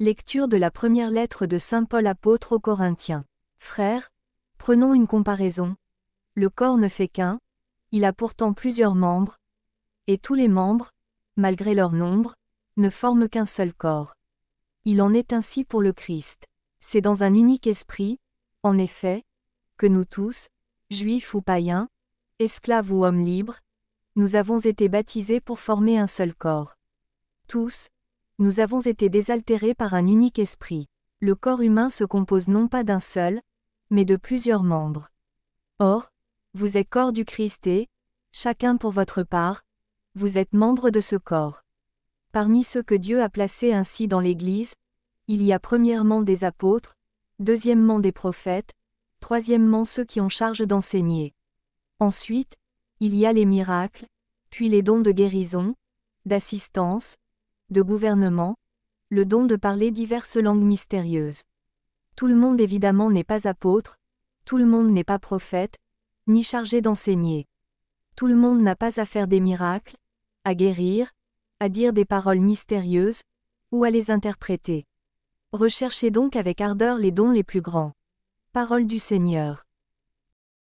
Lecture de la première lettre de Saint Paul apôtre aux Corinthiens. Frères, prenons une comparaison. Le corps ne fait qu'un, il a pourtant plusieurs membres, et tous les membres, malgré leur nombre, ne forment qu'un seul corps. Il en est ainsi pour le Christ. C'est dans un unique esprit, en effet, que nous tous, juifs ou païens, esclaves ou hommes libres, nous avons été baptisés pour former un seul corps. Tous, nous avons été désaltérés par un unique esprit. Le corps humain se compose non pas d'un seul, mais de plusieurs membres. Or, vous êtes corps du Christ et, chacun pour votre part, vous êtes membre de ce corps. Parmi ceux que Dieu a placés ainsi dans l'Église, il y a premièrement des apôtres, deuxièmement des prophètes, troisièmement ceux qui ont charge d'enseigner. Ensuite, il y a les miracles, puis les dons de guérison, d'assistance, de gouvernement, le don de parler diverses langues mystérieuses. Tout le monde évidemment n'est pas apôtre, tout le monde n'est pas prophète, ni chargé d'enseigner. Tout le monde n'a pas à faire des miracles, à guérir, à dire des paroles mystérieuses, ou à les interpréter. Recherchez donc avec ardeur les dons les plus grands. Parole du Seigneur.